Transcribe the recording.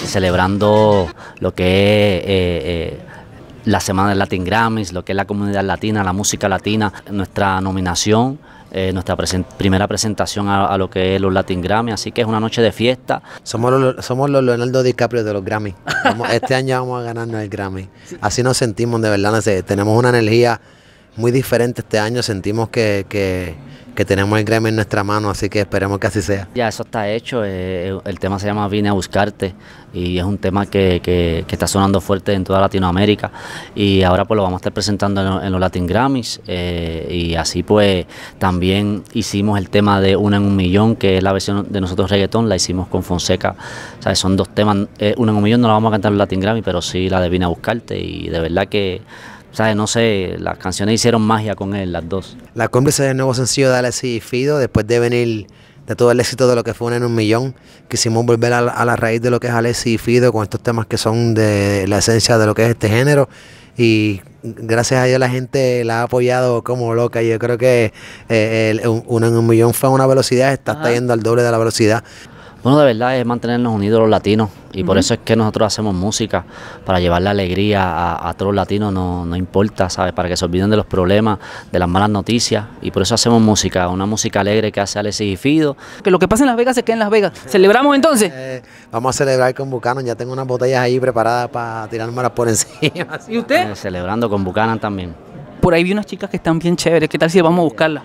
Celebrando lo que es eh, eh, la Semana del Latin Grammys, lo que es la comunidad latina, la música latina, nuestra nominación, eh, nuestra primera presentación a, lo que es los Latin Grammys, así que es una noche de fiesta. Somos los, somos los Leonardo DiCaprio de los Grammys. este año vamos a ganarnos el Grammy. Así nos sentimos de verdad, tenemos una energía muy diferente este año. Sentimos que, que, tenemos el gremio en nuestra mano, así que esperemos que así sea. Ya, eso está hecho. Eh, eh, el tema se llama Vine a buscarte y es un tema que, que, está sonando fuerte en toda Latinoamérica y ahora pues lo vamos a estar presentando en, los Latin Grammys eh, y así pues también hicimos el tema de Una en un Millón, que es la versión de nosotros reggaetón, la hicimos con Fonseca. O sea, son dos temas, Una en un Millón no la vamos a cantar en los Latin Grammys, pero sí la de Vine a buscarte y de verdad que... O sea, No sé, las canciones hicieron magia con él, las dos. La cómplice del nuevo sencillo de Alexis y Fido, después de venir de todo el éxito de lo que fue Un en un Millón, quisimos volver a, la raíz de lo que es Alexis y Fido con estos temas que son de la esencia de lo que es este género. Y gracias a Dios la gente la ha apoyado como loca. Yo creo que eh, Un en un Millón fue a una velocidad, está, está yendo al doble de la velocidad. Bueno, de verdad es mantenernos unidos los latinos y por eso es que nosotros hacemos música, para llevar la alegría a, a todos los latinos, no, importa, ¿sabes? Para que se olviden de los problemas, de las malas noticias y por eso hacemos música, una música alegre que hace Alexis y Fido. Que lo que pasa en Las Vegas se quede en Las Vegas. ¿Celebramos entonces? Eh, vamos a celebrar con Buchanan, ya tengo unas botellas ahí preparadas para tirármelas por encima. ¿Y usted? Eh, celebrando con Buchanan también. Por ahí vi unas chicas que están bien chéveres, ¿qué tal si vamos a buscarlas?